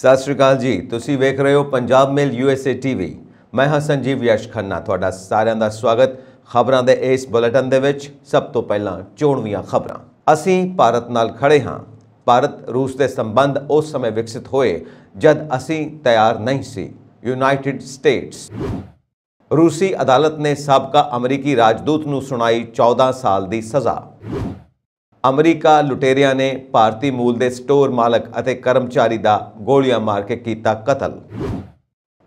ਸਤਿ ਸ਼੍ਰੀ ਅਕਾਲ ਜੀ ਤੁਸੀਂ ਵੇਖ ਰਹੇ ਹੋ ਪੰਜਾਬ ਮੇਲ ਯੂਐਸਏ ਟੀਵੀ ਮੈਂ ਹਾਂ ਸੰਜੀਵ ਯਸ਼ ਖੰਨਾ ਤੁਹਾਡਾ ਸਾਰਿਆਂ ਦਾ ਸਵਾਗਤ ਖਬਰਾਂ ਦੇ ਇਸ ਬੁਲੇਟਿਨ ਦੇ ਵਿੱਚ ਸਭ ਤੋਂ ਪਹਿਲਾਂ ਚੋਣਵੀਆਂ ਖਬਰਾਂ ਅਸੀਂ ਭਾਰਤ ਨਾਲ ਖੜੇ ਹਾਂ ਭਾਰਤ ਰੂਸ ਦੇ ਸੰਬੰਧ ਉਸ ਸਮੇਂ ਵਿਕਸਿਤ ਹੋਏ ਜਦ ਅਸੀਂ ਤਿਆਰ ਨਹੀਂ ਸੀ ਯੂਨਾਈਟਿਡ ਸਟੇਟਸ ਰੂਸੀ ਅਦਾਲਤ ਨੇ ਸਾਬਕਾ ਅਮਰੀਕੀ ਰਾਜਦੂਤ ਨੂੰ ਸੁਣਾਈ 14 ਸਾਲ ਦੀ ਸਜ਼ਾ ਅਮਰੀਕਾ ਲੁਟੇਰਿਆਂ ਨੇ ਭਾਰਤੀ ਮੂਲ ਦੇ ਸਟੋਰ ਮਾਲਕ ਅਤੇ ਕਰਮਚਾਰੀ ਦਾ ਗੋਲੀਆਂ ਮਾਰ ਕੇ ਕੀਤਾ ਕਤਲ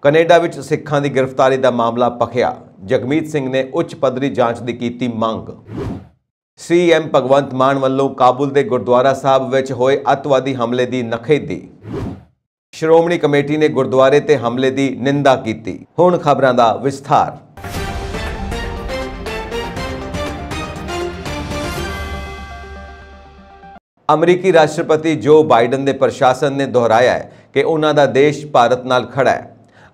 ਕੈਨੇਡਾ ਵਿੱਚ ਸਿੱਖਾਂ ਦੀ ਗ੍ਰਿਫਤਾਰੀ ਦਾ ਮਾਮਲਾ ਪਖਿਆ ਜਗਮੀਤ ਸਿੰਘ ਨੇ ਉੱਚ ਪੱਧਰੀ ਜਾਂਚ ਦੀ ਕੀਤੀ ਮੰਗ ਸੀਐਮ ਭਗਵੰਤ ਮਾਨ ਵੱਲੋਂ ਕਾਬੁਲ ਦੇ ਗੁਰਦੁਆਰਾ ਸਾਹਿਬ ਵਿੱਚ ਹੋਏ ਅਤਵਾਦੀ ਹਮਲੇ ਦੀ ਨਖੇਦੀ ਸ਼੍ਰੋਮਣੀ ਕਮੇਟੀ ਨੇ ਗੁਰਦੁਆਰੇ ਤੇ ਹਮਲੇ ਦੀ ਨਿੰਦਾ ਕੀਤੀ ਹੁਣ ਖਬਰਾਂ ਦਾ ਵਿਸਥਾਰ ਅਮਰੀਕੀ ਰਾਸ਼ਟਰਪਤੀ ਜੋ ਬਾਈਡਨ ਦੇ ਪ੍ਰਸ਼ਾਸਨ ਨੇ ਦੁਹਰਾਇਆ ਹੈ ਕਿ ਉਹਨਾਂ ਦਾ ਦੇਸ਼ ਭਾਰਤ ਨਾਲ ਖੜਾ ਹੈ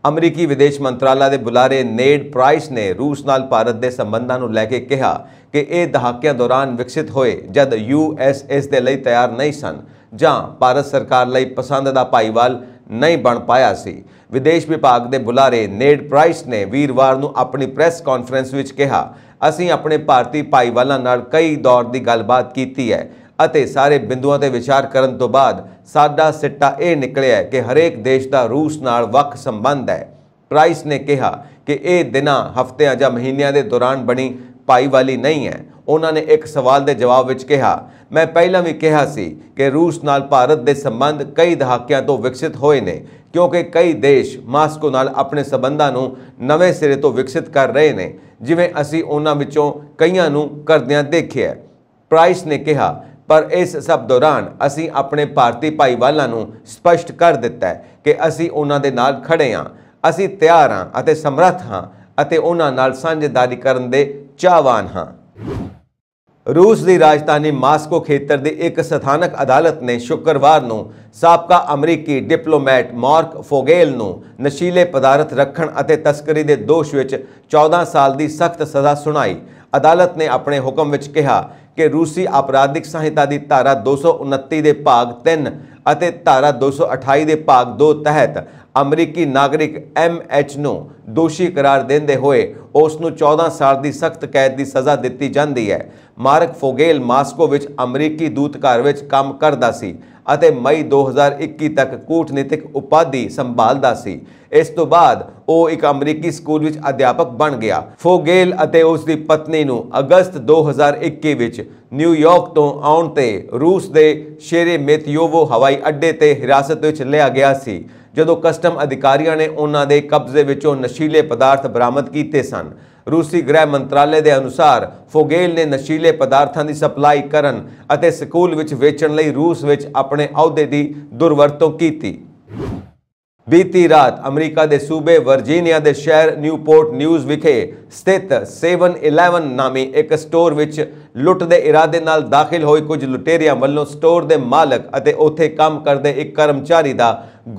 ਅਮਰੀਕੀ ਵਿਦੇਸ਼ ਮੰਤਰਾਲਾ ਦੇ ਬੁਲਾਰੇ ਨੇਡ ਪ੍ਰਾਈਸ ਨੇ ਰੂਸ ਨਾਲ ਭਾਰਤ ਦੇ ਸੰਬੰਧਾਂ ਨੂੰ ਲੈ ਕੇ ਕਿਹਾ ਕਿ ਇਹ ਦਹਾਕਿਆਂ ਦੌਰਾਨ ਵਿਕਸਿਤ ਹੋਏ ਜਦ ਯੂ ਐਸ ਐਸ ਦੇ ਲਈ ਤਿਆਰ ਨਹੀਂ ਸਨ ਜਾਂ ਭਾਰਤ ਸਰਕਾਰ ਲਈ ਪਸੰਦ ਦਾ ਭਾਈਵਾਲ ਨਹੀਂ ਬਣ ਪਾਇਆ ਸੀ ਵਿਦੇਸ਼ ਵਿਭਾਗ ਦੇ ਬੁਲਾਰੇ ਨੇਡ ਪ੍ਰਾਈਸ ਨੇ ਵੀਰਵਾਰ ਨੂੰ ਆਪਣੀ ਪ੍ਰੈਸ ਕਾਨਫਰੰਸ ਵਿੱਚ ਕਿਹਾ ਅਸੀਂ ਆਪਣੇ ਭਾਰਤੀ ਭਾਈਵਾਲਾਂ ਨਾਲ ਕਈ ਦੌਰ ਦੀ ਗੱਲਬਾਤ ਕੀਤੀ ਹੈ ਅਤੇ ਸਾਰੇ ਬਿੰਦੂਆਂ ਤੇ ਵਿਚਾਰ ਕਰਨ ਤੋਂ ਬਾਅਦ ਸਾਡਾ ਸਿੱਟਾ ਇਹ ਨਿਕਲਿਆ ਕਿ ਹਰੇਕ ਦੇਸ਼ ਦਾ ਰੂਸ ਨਾਲ ਵੱਖ ਸੰਬੰਧ ਹੈ ਪ੍ਰਾਈਸ ਨੇ ਕਿਹਾ ਕਿ ਇਹ ਦਿਨਾਂ ਹਫ਼ਤਿਆਂ ਜਾਂ ਮਹੀਨਿਆਂ ਦੇ ਦੌਰਾਨ ਬਣੀ ਭਾਈਵਾਲੀ ਨਹੀਂ ਹੈ ਉਹਨਾਂ ਨੇ ਇੱਕ ਸਵਾਲ ਦੇ ਜਵਾਬ ਵਿੱਚ ਕਿਹਾ ਮੈਂ ਪਹਿਲਾਂ ਵੀ ਕਿਹਾ ਸੀ ਕਿ ਰੂਸ ਨਾਲ ਭਾਰਤ ਦੇ ਸੰਬੰਧ ਕਈ ਦਹਾਕਿਆਂ ਤੋਂ ਵਿਕਸਿਤ ਹੋਏ ਨੇ ਕਿਉਂਕਿ ਕਈ ਦੇਸ਼ ਮਾਸਕੋ ਨਾਲ ਆਪਣੇ ਸਬੰਧਾਂ ਨੂੰ ਨਵੇਂ ਸਿਰੇ ਤੋਂ ਵਿਕਸਿਤ ਕਰ ਰਹੇ ਨੇ ਜਿਵੇਂ ਅਸੀਂ ਉਹਨਾਂ ਵਿੱਚੋਂ ਕਈਆਂ ਨੂੰ ਕਰਦਿਆਂ ਦੇਖਿਆ ਪ੍ਰਾਈਸ ਨੇ ਕਿਹਾ ਪਰ ਇਸ ਸਭ ਦੌਰਾਨ ਅਸੀਂ ਆਪਣੇ ਭਾਰਤੀ ਭਾਈਵਾਲਾਂ ਨੂੰ ਸਪਸ਼ਟ ਕਰ ਦਿੱਤਾ ਹੈ ਕਿ ਅਸੀਂ ਉਹਨਾਂ ਦੇ ਨਾਲ ਖੜੇ ਹਾਂ ਅਸੀਂ ਤਿਆਰ ਹਾਂ ਅਤੇ ਸਮਰੱਥ ਹਾਂ ਅਤੇ ਉਹਨਾਂ ਨਾਲ ਸਾਂਝੇਦਾਰੀ ਕਰਨ ਦੇ ਚਾਹਵਾਨ ਹਾਂ ਰੂਸ ਦੀ ਰਾਜਧਾਨੀ ਮਾਸਕੋ ਖੇਤਰ ਦੀ ਇੱਕ ਸਥਾਨਕ ਅਦਾਲਤ ਨੇ ਸ਼ੁੱਕਰਵਾਰ ਨੂੰ ਸਾਬਕਾ ਅਮਰੀਕੀ ਡਿਪਲੋਮੈਟ ਮਾਰਕ ਫੋਗੇਲ ਨੂੰ ਨਸ਼ੀਲੇ ਪਦਾਰਥ ਰੱਖਣ ਅਤੇ ਤਸਕਰੀ ਦੇ ਦੋਸ਼ ਵਿੱਚ 14 ਸਾਲ ਦੀ ਸਖਤ ਸਜ਼ਾ ਸੁਣਾਈ ਅਦਾਲਤ ਨੇ ਆਪਣੇ ਹੁਕਮ ਵਿੱਚ ਕਿਹਾ ਕਿ ਰੂਸੀ ਅਪਰਾਧਿਕ ਸੰਹਿਤਾ ਦੀ ਧਾਰਾ 229 ਦੇ ਭਾਗ 3 ਅਤੇ ਧਾਰਾ 228 ਦੇ ਭਾਗ 2 ਤਹਿਤ ਅਮਰੀਕੀ ਨਾਗਰਿਕ ਐਮ ਐਚ ਨੂੰ ਦੋਸ਼ੀ ਕਰਾਰ ਦਿੰਦੇ ਹੋਏ ਉਸ ਨੂੰ 14 ਸਾਲ ਦੀ ਸਖਤ ਕੈਦ ਦੀ ਸਜ਼ਾ ਦਿੱਤੀ ਜਾਂਦੀ ਹੈ ਮਾਰਕ ਫੋਗੇਲ ਮਾਸਕੋ ਵਿੱਚ ਅਮਰੀਕੀ ਦੂਤਘਰ ਵਿੱਚ ਕੰਮ ਕਰਦਾ ਸੀ ਅਤੇ ਮਈ 2021 ਤੱਕ ਕੂਟਨੀਤਿਕ ਉਪਾਧੀ ਸੰਭਾਲਦਾ ਸੀ ਇਸ ਤੋਂ ਬਾਅਦ ਉਹ ਇੱਕ ਅਮਰੀਕੀ ਸਕੂਲ ਵਿੱਚ ਅਧਿਆਪਕ ਬਣ ਗਿਆ ਫੋਗੇਲ ਅਤੇ ਉਸ ਦੀ ਪਤਨੀ ਨੂੰ ਅਗਸਤ 2021 ਵਿੱਚ ਨਿਊਯਾਰਕ ਤੋਂ ਆਉਣ ਤੇ ਰੂਸ ਦੇ ਸ਼ੇਰੇ ਮੇਥਿਓਵੋ ਹਵਾਈ ਅੱਡੇ ਤੇ ਹਿਰਾਸਤ ਵਿੱਚ ਲਿਆ ਗਿਆ ਸੀ ਜਦੋਂ ਕਸਟਮ ਅਧਿਕਾਰੀਆਂ ਨੇ ਉਹਨਾਂ ਦੇ ਕਬਜ਼ੇ ਵਿੱਚੋਂ ਨਸ਼ੀਲੇ ਪਦਾਰਥ ਬਰਾਮਦ ਕੀਤੇ ਸਨ ਰੂਸੀ ਗ੍ਰਹਿ ਮੰਤਰਾਲੇ ਦੇ ਅਨੁਸਾਰ ਫੋਗੇਲ ਨੇ ਨਸ਼ੀਲੇ ਪਦਾਰਥਾਂ ਦੀ ਸਪਲਾਈ ਕਰਨ ਅਤੇ ਸਕੂਲ ਵਿੱਚ ਵੇਚਣ ਲਈ ਰੂਸ ਵਿੱਚ ਆਪਣੇ ਅਹੁਦੇ ਦੀ ਦੁਰਵਰਤੋਂ ਕੀਤੀ ਬੀਤੀ ਰਾਤ ਅਮਰੀਕਾ ਦੇ ਸੂਬੇ ਵਰਜੀਨੀਆ ਦੇ ਸ਼ਹਿਰ ਨਿਊਪੋਰਟ ਨਿਊਜ਼ ਵਿਖੇ ਸਥਿਤ 711 ਨਾਮੀ ਇੱਕ ਸਟੋਰ ਵਿੱਚ ਲੁੱਟ ਦੇ ਇਰਾਦੇ ਨਾਲ ਦਾਖਲ ਹੋਏ ਕੁਝ ਲੁਟੇਰਿਆਂ ਵੱਲੋਂ ਸਟੋਰ ਦੇ ਮਾਲਕ ਅਤੇ ਉੱਥੇ ਕੰਮ ਕਰਦੇ ਇੱਕ ਕਰਮਚਾਰੀ ਦਾ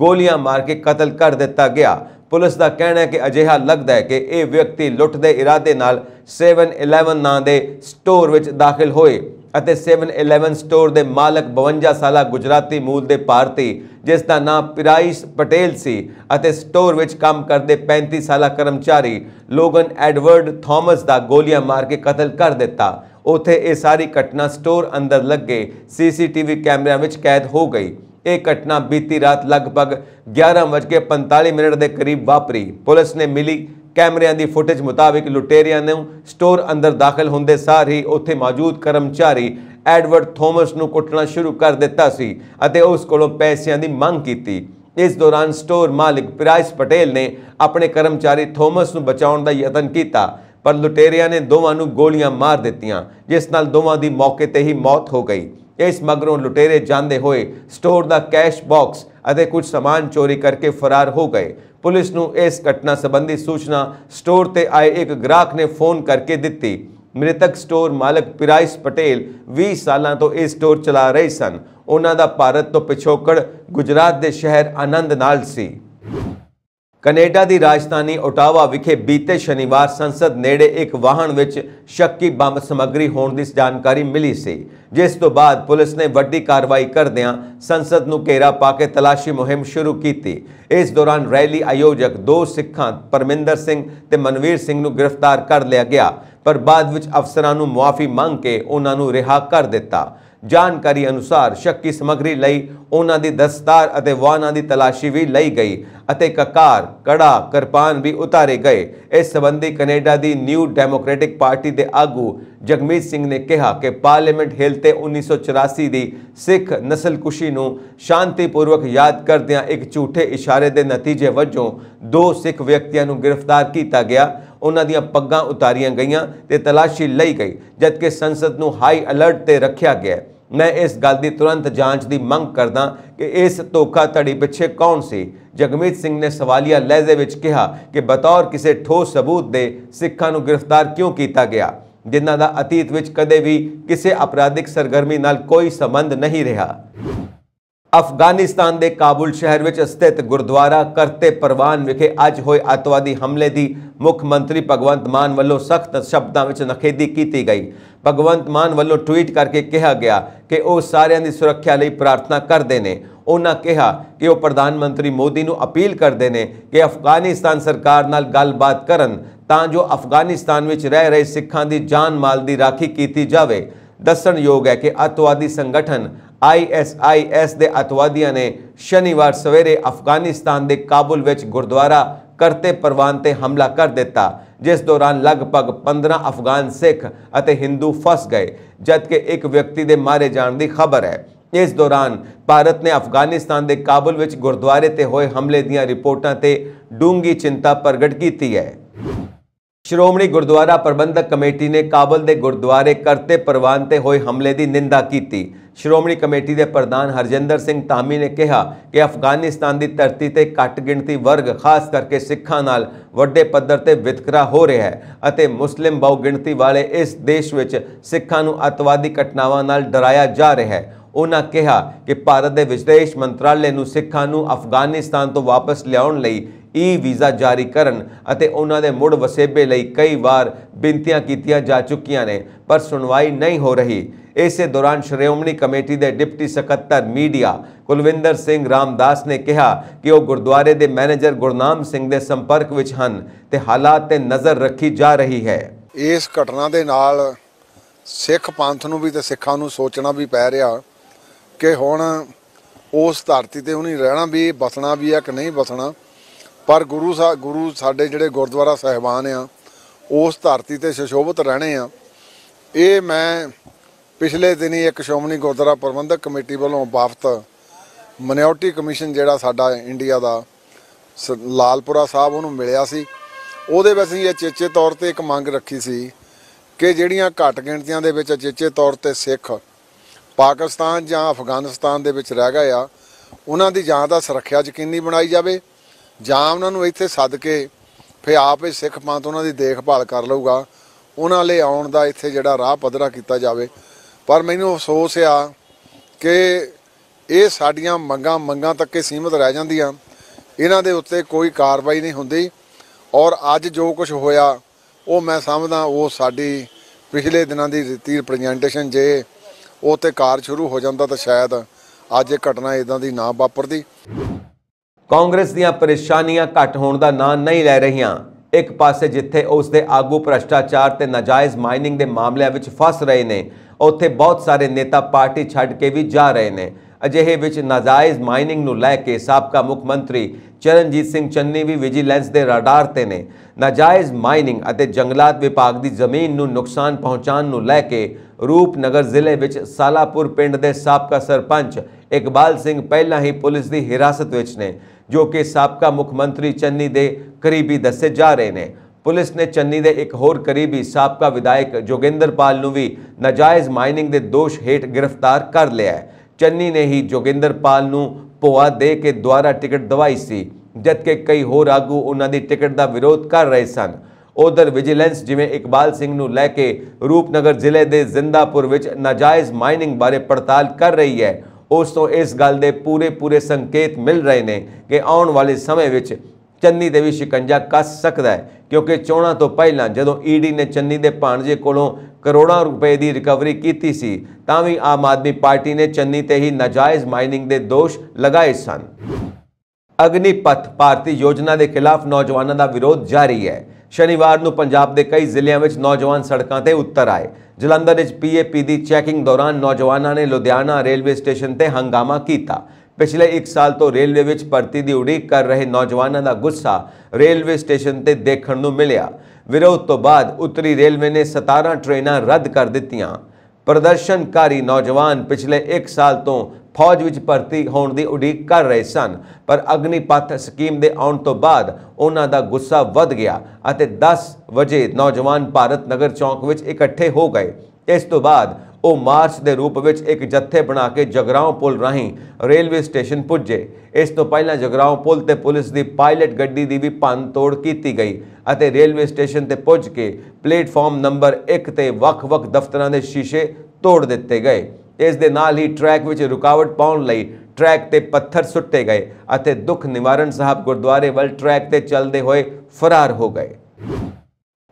ਗੋਲੀਆਂ ਮਾਰ ਕੇ ਕਤਲ ਕਰ ਦਿੱਤਾ ਗਿਆ ਪੁਲਿਸ ਦਾ ਕਹਿਣਾ ਹੈ ਕਿ ਅਜਿਹਾ ਲੱਗਦਾ ਹੈ ਕਿ ਇਹ ਵਿਅਕਤੀ ਲੁੱਟ ਦੇ ਇਰਾਦੇ ਨਾਲ 711 ਨਾਂ ਦੇ ਸਟੋਰ ਵਿੱਚ ਦਾਖਲ ਹੋਏ ਅਤੇ 711 ਸਟੋਰ ਦੇ ਮਾਲਕ 52 ਸਾਲਾ ਗੁਜਰਾਤੀ ਮੂਲ ਦੇ ਭਾਰਤੀ ਜਿਸ ਦਾ ਨਾਮ ਪ੍ਰਾਈਸ ਪਟੇਲ ਸੀ ਅਤੇ ਸਟੋਰ ਵਿੱਚ ਕੰਮ ਕਰਦੇ 35 ਸਾਲਾ ਕਰਮਚਾਰੀ ਲੋਗਨ ਐਡਵਰਡ ਥਾਮਸ ਦਾ ਗੋਲੀਆਂ ਮਾਰ ਕੇ ਕਤਲ ਕਰ ਦਿੱਤਾ ਉਥੇ ਇਹ ਸਾਰੀ ਘਟਨਾ ਸਟੋਰ ਅੰਦਰ ਲੱਗੇ ਸੀਸੀਟੀਵੀ ਕੈਮਰਿਆਂ ਵਿੱਚ ਕੈਦ ਹੋ ਗਈ ਇਹ ਘਟਨਾ ਬੀਤੀ ਰਾਤ ਲਗਭਗ 11:45 ਮਿੰਟ ਦੇ ਕਰੀਬ ਵਾਪਰੀ ਪੁਲਿਸ ਨੇ ਮਿਲੀ ਕੈਮਰਿਆਂ ਦੀ ਫੁਟੇਜ ਮੁਤਾਬਕ ਲੁਟੇਰਿਆਂ ਨੇ ਸਟੋਰ ਅੰਦਰ ਦਾਖਲ ਹੁੰਦੇ ਸਾਰ ਹੀ ਉੱਥੇ ਮੌਜੂਦ ਕਰਮਚਾਰੀ ਐਡਵਰਡ ਥੋਮਸ ਨੂੰ ਕੁੱਟਣਾ ਸ਼ੁਰੂ ਕਰ ਦਿੱਤਾ ਸੀ ਅਤੇ ਉਸ ਕੋਲੋਂ ਪੈਸਿਆਂ ਦੀ ਮੰਗ ਕੀਤੀ ਇਸ ਦੌਰਾਨ ਸਟੋਰ ਮਾਲਕ ਪ੍ਰਾਈਸ ਪਟੇਲ ਨੇ ਆਪਣੇ ਕਰਮਚਾਰੀ ਥੋਮਸ ਨੂੰ ਬਚਾਉਣ ਦਾ ਯਤਨ ਕੀਤਾ ਪਰ ਲੁਟੇਰਿਆਂ ਨੇ ਦੋਵਾਂ ਨੂੰ ਗੋਲੀਆਂ ਮਾਰ ਦਿੱਤੀਆਂ ਜਿਸ ਨਾਲ ਦੋਵਾਂ ਦੀ ਮੌਕੇ ਤੇ ਹੀ ਮੌਤ ਹੋ ਗਈ ਇਸ ਮਗਰੋਂ ਲੁਟੇਰੇ ਜਾਂਦੇ ਹੋਏ ਸਟੋਰ ਦਾ ਕੈਸ਼ ਬਾਕਸ ਅਤੇ ਕੁਝ ਸਮਾਨ ਚੋਰੀ ਕਰਕੇ ਫਰਾਰ ਹੋ ਗਏ ਪੁਲਿਸ ਨੂੰ ਇਸ ਘਟਨਾ ਸੰਬੰਧੀ ਸੂਚਨਾ ਸਟੋਰ ਤੇ ਆਏ ਇੱਕ ਗ੍ਰਾਹਕ ਨੇ ਫੋਨ ਕਰਕੇ ਦਿੱਤੀ ਮ੍ਰਿਤਕ ਸਟੋਰ ਮਾਲਕ ਪਿਰਾਇਸ ਪਟੇਲ 20 ਸਾਲਾਂ ਤੋਂ ਇਹ ਸਟੋਰ ਚਲਾ ਰਹੇ ਸਨ ਉਹਨਾਂ ਦਾ ਭਾਰਤ ਤੋਂ ਪਿਛੋਕੜ ਗੁਜਰਾਤ ਦੇ ਸ਼ਹਿਰ ਆਨੰਦ ਨਾਲ ਸੀ ਕੈਨੇਡਾ ਦੀ ਰਾਜਧਾਨੀ ਓਟਾਵਾ ਵਿਖੇ ਬੀਤੇ ਸ਼ਨੀਵਾਰ ਸੰਸਦ ਨੇੜੇ ਇੱਕ ਵਾਹਨ ਵਿੱਚ ਸ਼ੱਕੀ ਬੰਬ ਸਮੱਗਰੀ ਹੋਣ ਦੀ ਜਾਣਕਾਰੀ ਮਿਲੀ ਸੀ ਜਿਸ ਤੋਂ ਬਾਅਦ ਪੁਲਿਸ ਨੇ ਵੱਡੀ ਕਾਰਵਾਈ ਕਰਦਿਆਂ ਸੰਸਦ ਨੂੰ ਘੇਰਾ ਪਾ ਕੇ ਤਲਾਸ਼ੀ ਮੁਹਿੰਮ ਸ਼ੁਰੂ ਕੀਤੀ ਇਸ ਦੌਰਾਨ ਰੈਲੀ ਆਯੋਜਕ ਦੋ ਸਿੱਖਾਂ ਪਰਮਿੰਦਰ ਸਿੰਘ ਤੇ ਮਨਵੀਰ ਸਿੰਘ ਨੂੰ ਗ੍ਰਿਫਤਾਰ ਕਰ ਲਿਆ ਗਿਆ ਪਰ ਬਾਅਦ ਵਿੱਚ ਅਫਸਰਾਂ ਨੂੰ ਮੁਆਫੀ ਮੰਗ ਕੇ ਉਹਨਾਂ ਨੂੰ ਰਿਹਾ ਕਰ ਦਿੱਤਾ ਜਾਣਕਾਰੀ ਅਨੁਸਾਰ ਸ਼ੱਕੀ ਸਮਗਰੀ ਲਈ ਉਹਨਾਂ ਦੀ ਦਸਤਾਰ ਅਤੇ ਵਾਹਨਾਂ ਦੀ ਤਲਾਸ਼ੀ ਵੀ ਲਈ ਗਈ ਅਤੇ ਕਕਾਰ ਕੜਾ ਕਿਰਪਾਨ ਵੀ ਉਤਾਰੇ ਗਏ ਇਸ ਸੰਬੰਧੀ ਕੈਨੇਡਾ ਦੀ ਨਿਊ ਡੈਮੋਕ੍ਰੈਟਿਕ ਪਾਰਟੀ ਦੇ ਆਗੂ ਜਗਮੀਤ ਸਿੰਘ ਨੇ ਕਿਹਾ ਕਿ ਪਾਰਲੀਮੈਂਟ ਹਿਲ ਤੇ 1984 ਦੀ ਸਿੱਖ ਨਸਲਕੁਸ਼ੀ ਨੂੰ ਸ਼ਾਂਤੀਪੂਰਵਕ ਯਾਦ ਕਰਦਿਆਂ ਇੱਕ ਝੂਠੇ ਇਸ਼ਾਰੇ ਦੇ ਨਤੀਜੇ ਵਜੋਂ ਦੋ ਸਿੱਖ ਵਿਅਕਤੀਆਂ ਨੂੰ ਗ੍ਰਿਫਤਾਰ ਕੀਤਾ ਗਿਆ ਉਹਨਾਂ ਦੀਆਂ ਪੱਗਾਂ ਉਤਾਰੀਆਂ ਗਈਆਂ ਤੇ ਤਲਾਸ਼ੀ ਲਈ ਗਈ ਜਦਕਿ ਸੰਸਦ ਨੂੰ ਹਾਈ ਅਲਰਟ ਤੇ ਰੱਖਿਆ ਗਿਆ ਮੈਂ ਇਸ ਗੱਲ ਦੀ ਤੁਰੰਤ ਜਾਂਚ ਦੀ ਮੰਗ ਕਰਦਾ ਕਿ ਇਸ ਧੋਖਾ ਧੜੀ ਪਿੱਛੇ ਕੌਣ ਸੀ ਜਗਮੀਤ ਸਿੰਘ ਨੇ ਸਵਾਲੀਆ ਲਹਿਜ਼ੇ ਵਿੱਚ ਕਿਹਾ ਕਿ ਬਤੌਰ ਕਿਸੇ ਠੋਸ ਸਬੂਤ ਦੇ ਸਿੱਖਾਂ ਨੂੰ ਗ੍ਰਿਫਤਾਰ ਕਿਉਂ ਕੀਤਾ ਗਿਆ ਜਿਨ੍ਹਾਂ ਦਾ ਅਤੀਤ ਵਿੱਚ ਕਦੇ ਵੀ ਕਿਸੇ ਅਪਰਾਧਿਕ ਸਰਗਰਮੀ ਨਾਲ ਕੋਈ ਸੰਬੰਧ ਨਹੀਂ ਰਿਹਾ ਅਫਗਾਨਿਸਤਾਨ ਦੇ ਕਾਬੁਲ ਸ਼ਹਿਰ ਵਿੱਚ ਸਥਿਤ ਗੁਰਦੁਆਰਾ ਕਰਤੇ ਪਰਵਾਨ ਵਿਖੇ ਅੱਜ ਹੋਏ ਅਤਵਾਦੀ ਹਮਲੇ ਦੀ ਮੁੱਖ ਮੰਤਰੀ ਭਗਵੰਤ ਮਾਨ ਵੱਲੋਂ ਸਖਤ ਸ਼ਬਦਾਂ ਵਿੱਚ ਨਖੇਦੀ ਕੀਤੀ ਗਈ ਭਗਵੰਤ ਮਾਨ ਵੱਲੋਂ ਟਵੀਟ ਕਰਕੇ ਕਿਹਾ ਗਿਆ ਕਿ ਉਹ ਸਾਰਿਆਂ ਦੀ ਸੁਰੱਖਿਆ ਲਈ ਪ੍ਰਾਰਥਨਾ ਕਰਦੇ ਨੇ ਉਹਨਾਂ ਕਿਹਾ ਕਿ ਉਹ ਪ੍ਰਧਾਨ ਮੰਤਰੀ ਮੋਦੀ ਨੂੰ ਅਪੀਲ ਕਰਦੇ ਨੇ ਕਿ ਅਫਗਾਨਿਸਤਾਨ ਸਰਕਾਰ ਨਾਲ ਗੱਲਬਾਤ ਕਰਨ ਤਾਂ ਜੋ ਅਫਗਾਨਿਸਤਾਨ ਵਿੱਚ ਰਹਿ ਰਹੇ ਸਿੱਖਾਂ ਦੀ ਜਾਨ ਮਾਲ ਦੀ ਰਾਖੀ ਕੀਤੀ ਜਾਵੇ ਦੱਸਣਯੋਗ ਹੈ ਕਿ ਅਤਵਾਦੀ ਸੰਗਠਨ ISIS ਦੇ ਅਤਵਾਦੀਆਂ ਨੇ ਸ਼ਨੀਵਾਰ ਸਵੇਰੇ ਅਫਗਾਨਿਸਤਾਨ ਦੇ ਕਾਬੁਲ ਵਿੱਚ ਗੁਰਦੁਆਰਾ ਕਰਤੇ ਪਰਵਾਨ ਤੇ ਹਮਲਾ ਕਰ ਦਿੱਤਾ ਜਿਸ ਦੌਰਾਨ ਲਗਭਗ 15 ਅਫਗਾਨ ਸਿੱਖ ਅਤੇ Hindu ਫਸ ਗਏ ਜਦਕਿ ਇੱਕ ਵਿਅਕਤੀ ਦੇ ਮਾਰੇ ਜਾਣ ਦੀ ਖਬਰ ਹੈ ਇਸ ਦੌਰਾਨ ਭਾਰਤ ਨੇ ਅਫਗਾਨਿਸਤਾਨ ਦੇ ਕਾਬੁਲ ਵਿੱਚ ਗੁਰਦੁਆਰੇ ਤੇ ਹੋਏ ਹਮਲੇ ਦੀਆਂ ਰਿਪੋਰਟਾਂ ਤੇ ਡੂੰਗੀ ਚਿੰਤਾ ਪ੍ਰਗਟ ਕੀਤੀ ਹੈ ਸ਼੍ਰੋਮਣੀ ਗੁਰਦੁਆਰਾ ਪ੍ਰਬੰਧਕ ਕਮੇਟੀ ਨੇ ਕਾਬਲ ਦੇ ਗੁਰਦੁਆਰੇ ਕਰਤੇ ਪ੍ਰਵਾਨ ਤੇ ਹੋਏ ਹਮਲੇ ਦੀ ਨਿੰਦਾ ਕੀਤੀ ਸ਼੍ਰੋਮਣੀ ਕਮੇਟੀ ਦੇ ਪ੍ਰਧਾਨ ਹਰਜਿੰਦਰ ਸਿੰਘ ਤਾਮੀ ਨੇ ਕਿਹਾ ਕਿ ਅਫਗਾਨਿਸਤਾਨ ਦੀ ਧਰਤੀ ਤੇ ਘੱਟ ਗਿਣਤੀ ਵਰਗ ਖਾਸ ਕਰਕੇ ਸਿੱਖਾਂ ਨਾਲ ਵੱਡੇ ਪੱਧਰ ਤੇ ਵਿਤਕਰਾ ਹੋ ਰਿਹਾ ਹੈ ਅਤੇ ਮੁਸਲਿਮ ਬਹੁ ਗਿਣਤੀ ਵਾਲੇ ਇਸ ਦੇਸ਼ ਵਿੱਚ ਸਿੱਖਾਂ ਨੂੰ ਅਤਵਾਦੀ ਘਟਨਾਵਾਂ ਨਾਲ ਡਰਾਇਆ ਜਾ ਰਿਹਾ ਹੈ ਉਹਨਾਂ ਕਿਹਾ ਕਿ ਭਾਰਤ ਦੇ ਵਿਦੇਸ਼ ਮੰਤਰਾਲੇ ਨੂੰ ਸਿੱਖਾਂ ਨੂੰ ਅਫਗਾਨਿਸਤਾਨ ਤੋਂ ਵਾਪਸ ਲਿਆਉਣ ਲਈ ਈ ਵੀਜ਼ਾ ਜਾਰੀ ਕਰਨ ਅਤੇ ਉਹਨਾਂ ਦੇ ਮੁੜ ਵਸੇਬੇ ਲਈ ਕਈ ਵਾਰ ਬੇਨਤੀਆਂ ਕੀਤੀਆਂ ਜਾ ਚੁੱਕੀਆਂ ਨੇ ਪਰ ਸੁਣਵਾਈ ਨਹੀਂ ਹੋ ਰਹੀ ਇਸੇ ਦੌਰਾਨ ਸ਼੍ਰੋਮਣੀ ਕਮੇਟੀ ਦੇ ਡਿਪਟੀ ਸਕੱਤਰ ਮੀਡੀਆ ਕੁਲਵਿੰਦਰ ਸਿੰਘ ਰਾਮਦਾਸ ਨੇ ਕਿਹਾ ਕਿ ਉਹ ਗੁਰਦੁਆਰੇ ਦੇ ਮੈਨੇਜਰ ਗੁਰਨਾਮ ਸਿੰਘ ਦੇ ਸੰਪਰਕ ਵਿੱਚ ਹਨ ਤੇ ਹਾਲਾਤ ਤੇ ਨਜ਼ਰ ਰੱਖੀ ਜਾ ਰਹੀ ਹੈ ਇਸ ਘਟਨਾ ਦੇ ਨਾਲ ਸਿੱਖ ਪੰਥ ਨੂੰ ਵੀ ਤੇ ਸਿੱਖਾਂ ਨੂੰ ਸੋਚਣਾ ਵੀ ਪੈ ਰਿਹਾ ਕਿ ਹੁਣ ਉਸ ਧਰਤੀ ਤੇ ਉਹਨੇ ਰਹਿਣਾ ਵੀ ਬਸਣਾ ਵੀ ਹੈ ਕਿ ਨਹੀਂ ਬਸਣਾ ਪਰ ਗੁਰੂ ਸਾਹਿਬ ਗੁਰੂ ਸਾਡੇ ਜਿਹੜੇ ਗੁਰਦੁਆਰਾ ਸਹਿਬਾਨ ਆ ਉਸ ਧਰਤੀ ਤੇ ਸ਼ਸ਼ੋਭਤ ਰਹਿਣੇ ਆ ਇਹ ਮੈਂ ਪਿਛਲੇ ਦਿਨੀ ਇੱਕ ਸ਼ੋਮਨੀ ਗੁਰਦੁਆਰਾ ਪ੍ਰਬੰਧਕ ਕਮੇਟੀ ਵੱਲੋਂ ਵਾਫਤ ਮਨਿਓਰਟੀ ਕਮਿਸ਼ਨ ਜਿਹੜਾ ਸਾਡਾ ਇੰਡੀਆ ਦਾ ਲਾਲਪੁਰਾ ਸਾਹਿਬ ਉਹਨੂੰ ਮਿਲਿਆ ਸੀ ਉਹਦੇ ਵਿੱਚ ਅਸੀਂ ਇਹ ਚੇਚੇ ਤੌਰ ਤੇ ਇੱਕ ਮੰਗ ਰੱਖੀ ਸੀ ਕਿ ਜਿਹੜੀਆਂ ਘੱਟ ਗਿਣਤੀਆਂ ਦੇ ਵਿੱਚ ਚੇਚੇ ਤੌਰ ਤੇ ਸਿੱਖ ਪਾਕਿਸਤਾਨ ਜਾਂ ਅਫਗਾਨਿਸਤਾਨ ਦੇ ਵਿੱਚ ਰਹਿ ਗਏ ਆ ਉਹਨਾਂ ਦੀ ਜਾਂ ਦਾ ਸੁਰੱਖਿਆ ਯਕੀਨੀ ਬਣਾਈ ਜਾਵੇ ਜਾਂ ਉਹਨਾਂ ਨੂੰ ਇੱਥੇ ਸੱਦ ਕੇ ਫੇ ਆਪ ਹੀ ਸਿੱਖ ਪੰਥ ਉਹਨਾਂ ਦੀ ਦੇਖਭਾਲ ਕਰ ਲਊਗਾ ਉਹਨਾਂ ਲਈ ਆਉਣ ਦਾ ਇੱਥੇ ਜਿਹੜਾ ਰਾਹ ਪਧਰਾ ਕੀਤਾ ਜਾਵੇ ਪਰ ਮੈਨੂੰ ਅਫਸੋਸ ਆ ਕਿ ਇਹ ਸਾਡੀਆਂ ਮੰਗਾਂ ਮੰਗਾਂ ਤੱਕ ਹੀ ਸੀਮਤ ਰਹਿ ਜਾਂਦੀਆਂ ਇਹਨਾਂ ਦੇ ਉੱਤੇ ਕੋਈ ਕਾਰਵਾਈ ਨਹੀਂ ਹੁੰਦੀ ਔਰ ਅੱਜ ਜੋ ਕੁਝ ਹੋਇਆ ਉਹ ਮੈਂ ਸਮਝਦਾ ਉਹ ਸਾਡੀ ਪਿਛਲੇ ਦਿਨਾਂ ਦੀ ਰੀਤੀ ਪ੍ਰੈਜੈਂਟੇਸ਼ਨ ਜੇ ਉਹ ਤੇ ਕਾਰ ਸ਼ੁਰੂ ਹੋ ਜਾਂਦਾ ਤਾਂ ਸ਼ਾਇਦ ਅੱਜ ਇਹ ਘਟਨਾ ਇਦਾਂ ਦੀ ਨਾ ਵਾਪਰਦੀ ਕਾਂਗਰਸ ਦੀਆਂ ਪਰੇਸ਼ਾਨੀਆਂ ਘਟ ਹੋਣ ਦਾ ਨਾਂ ਨਹੀਂ ਲੈ ਰਹੀਆਂ ਇੱਕ ਪਾਸੇ ਜਿੱਥੇ ਉਸ ਦੇ ਆਗੂ ਭ੍ਰਸ਼ਟਾਚਾਰ ਤੇ ਨਾਜਾਇਜ਼ ਮਾਈਨਿੰਗ ਦੇ ਮਾਮਲਿਆਂ ਵਿੱਚ ਫਸ ਰਹੇ ਨੇ ਉੱਥੇ ਬਹੁਤ ਸਾਰੇ ਨੇਤਾ ਪਾਰਟੀ ਛੱਡ ਕੇ ਵੀ ਜਾ ਰਹੇ ਨੇ ਅਜਿਹੇ ਵਿੱਚ ਨਾਜਾਇਜ਼ ਮਾਈਨਿੰਗ ਨੂੰ ਲੈ ਕੇ ਸਾਬਕਾ ਮੁੱਖ ਮੰਤਰੀ ਚਰਨਜੀਤ ਸਿੰਘ ਚੰਨੀ ਵੀ ਵਿਜੀਲੈਂਸ ਦੇ ਰਾਡਾਰ ਤੇ ਨੇ ਨਾਜਾਇਜ਼ ਮਾਈਨਿੰਗ ਅਤੇ ਜੰਗਲਾਤ ਵਿਭਾਗ ਦੀ ਜ਼ਮੀਨ ਨੂੰ ਨੁਕਸਾਨ ਪਹੁੰਚਾਉਣ ਨੂੰ ਲੈ ਕੇ ਰੂਪਨਗਰ ਜ਼ਿਲ੍ਹੇ ਵਿੱਚ ਸਾਲਾਪੁਰ ਪਿੰਡ ਦੇ ਸਾਬਕਾ ਸਰਪੰਚ ਇਕਬਾਲ ਸਿੰਘ ਪਹਿਲਾਂ ਹੀ ਪੁਲਿਸ ਦੀ ਹਿਰਾਸਤ ਵਿੱਚ ਨੇ ਜੋ ਕਿ ਸਾਬਕਾ ਮੁੱਖ ਮੰਤਰੀ ਚੰਨੀ ਦੇ ਕਰੀਬੀ ਦੱਸੇ ਜਾ ਰਹੇ ਨੇ ਪੁਲਿਸ ਨੇ ਚੰਨੀ ਦੇ ਇੱਕ ਹੋਰ ਕਰੀਬੀ ਸਾਬਕਾ ਵਿਧਾਇਕ ਜੋਗਿੰਦਰਪਾਲ ਨੂੰ ਵੀ ਨਾਜਾਇਜ਼ ਮਾਈਨਿੰਗ ਦੇ ਦੋਸ਼ ਹੇਠ ਗ੍ਰਿਫਤਾਰ ਕਰ ਲਿਆ ਹੈ ਚੰਨੀ ਨੇ ਹੀ ਜੋਗਿੰਦਰਪਾਲ ਨੂੰ ਪੋਆ ਦੇ ਕੇ ਦੁਆਰਾ ਟਿਕਟ ਦਵਾਈ ਸੀ ਜਦ ਕਿ ਕਈ ਹੋਰ ਆਗੂ ਉਹਨਾਂ ਦੀ ਟਿਕਟ ਦਾ ਵਿਰੋਧ ਕਰ ਰਹੇ ਸਨ ਉਧਰ ਵਿਜੀਲੈਂਸ ਜਿਵੇਂ ਇਕਬਾਲ ਸਿੰਘ ਨੂੰ ਲੈ ਕੇ ਰੂਪਨਗਰ ਜ਼ਿਲ੍ਹੇ ਦੇ ਜ਼ਿੰਦਾਪੁਰ ਵਿੱਚ ਨਾਜਾਇਜ਼ ਮਾਈਨਿੰਗ ਬਾਰੇ ਪੜਤਾਲ ਕਰ ਰਹੀ ਹੈ ਉਸ ਤੋਂ ਇਸ ਗੱਲ ਦੇ ਪੂਰੇ ਪੂਰੇ ਸੰਕੇਤ ਮਿਲ ਰਹੇ ਨੇ ਕਿ ਆਉਣ ਵਾਲੇ ਸਮੇਂ ਵਿੱਚ ਚੰਨੀ ਦੇ ਵੀ ਸ਼ਿਕੰਜਾ ਕੱਸ ਸਕਦਾ ਹੈ ਕਿਉਂਕਿ ਚੋਣਾਂ ਤੋਂ ਪਹਿਲਾਂ ਜਦੋਂ ਈਡੀ e ਨੇ ਚੰਨੀ ਦੇ ਭਾਣਜੇ ਕੋਲੋਂ ਕਰੋੜਾਂ ਰੁਪਏ ਦੀ ਰਿਕਵਰੀ ਕੀਤੀ ਸੀ ਤਾਂ ਵੀ ਆਮ ਆਦਮੀ ਪਾਰਟੀ ਨੇ ਚੰਨੀ ਤੇ ਹੀ ਨਾਜਾਇਜ਼ ਮਾਈਨਿੰਗ ਦੇ ਦੋਸ਼ ਲਗਾਏ ਸਨ ਅਗਨੀਪਥ ਭਾਰਤੀ ਯੋਜਨਾ ਦੇ ਖਿਲਾਫ ਨੌਜਵਾਨਾਂ ਦਾ ਵਿਰੋਧ ਜਾਰੀ ਹੈ ਸ਼ਨੀਵਾਰ ਨੂੰ ਪੰਜਾਬ ਦੇ ਕਈ ਜ਼ਿਲ੍ਹਿਆਂ ਵਿੱਚ ਨੌਜਵਾਨ ਸੜਕਾਂ ਤੇ ਉਤਰ ਆਏ ਜਲੰਧਰ ਵਿੱਚ ਪੀਏਪੀ ਦੀ ਚੈਕਿੰਗ ਦੌਰਾਨ ਨੌਜਵਾਨਾਂ ਨੇ ਲੁਧਿਆਣਾ ਰੇਲਵੇ ਸਟੇਸ਼ਨ ਤੇ ਹੰਗਾਮਾ ਕੀਤਾ ਪਿਛਲੇ 1 ਸਾਲ ਤੋਂ ਰੇਲਵੇ ਵਿੱਚ ਭਰਤੀ ਦੀ ਉਡੀਕ ਕਰ ਰਹੇ ਨੌਜਵਾਨਾਂ ਦਾ ਗੁੱਸਾ ਰੇਲਵੇ ਸਟੇਸ਼ਨ ਤੇ ਦੇਖਣ ਨੂੰ ਮਿਲਿਆ ਵਿਰੋਧ ਤੋਂ ਬਾਅਦ ਉੱਤਰੀ ਰੇਲਵੇ ਨੇ 17 ਟ੍ਰੇਨਾਂ ਰੱਦ ਕਰ ਦਿੱਤੀਆਂ ਪ੍ਰਦਰਸ਼ਨਕਾਰੀ ਨੌਜਵਾਨ ਪਿਛਲੇ 1 ਸਾਲ ਤੋਂ ਫੌਜ ਵਿੱਚ ਭਰਤੀ ਹੋਣ ਦੀ ਉਡੀਕ ਕਰ ਰਹੇ ਸਨ ਪਰ ਅਗਨੀਪਥ ਸਕੀਮ ਦੇ ਆਉਣ ਤੋਂ ਬਾਅਦ ਉਹਨਾਂ ਦਾ ਗੁੱਸਾ ਵੱਧ ਗਿਆ ਅਤੇ 10 ਵਜੇ ਨੌਜਵਾਨ ਭਾਰਤ ਨਗਰ ਚੌਂਕ ਵਿੱਚ ਇਕੱਠੇ ਹੋ ਗਏ ਇਸ ਤੋਂ ਬਾਅਦ ਉਹ ਮਾਰਚ ਦੇ ਰੂਪ ਵਿੱਚ ਇੱਕ ਜੱਥੇ ਬਣਾ ਕੇ ਜਗਰਾਉਂ ਪੁਲ ਰਾਹੀਂ ਰੇਲਵੇ ਸਟੇਸ਼ਨ ਪੁੱਜੇ ਇਸ ਤੋਂ ਪਹਿਲਾਂ ਜਗਰਾਉਂ ਪੁਲ ਤੇ ਪੁਲਿਸ ਦੀ ਪਾਇਲਟ ਗੱਡੀ ਦੀ ਵੀ ਤੋੜ ਕੀਤੀ ਗਈ ਅਤੇ ਰੇਲਵੇ ਸਟੇਸ਼ਨ ਤੇ ਪਹੁੰਚ ਕੇ ਪਲੇਟਫਾਰਮ ਨੰਬਰ 1 ਤੇ ਵੱਖ-ਵੱਖ ਦਫ਼ਤਰਾਂ ਦੇ ਸ਼ੀਸ਼ੇ ਤੋੜ ਦਿੱਤੇ ਗਏ ਇਸ ਦੇ ਨਾਲ ਹੀ ਟਰੈਕ ਵਿੱਚ ਰੁਕਾਵਟ ਪਾਉਣ ਲਈ ਟਰੈਕ ਤੇ ਪੱਥਰ ਸੁੱਟੇ ਗਏ ਅਤੇ ਦੁੱਖ ਨਿਵਾਰਨ ਸਾਹਿਬ ਗੁਰਦੁਆਰੇ ਵੱਲ ਟਰੈਕ ਤੇ ਚੱਲਦੇ ਹੋਏ ਫਰਾਰ ਹੋ ਗਏ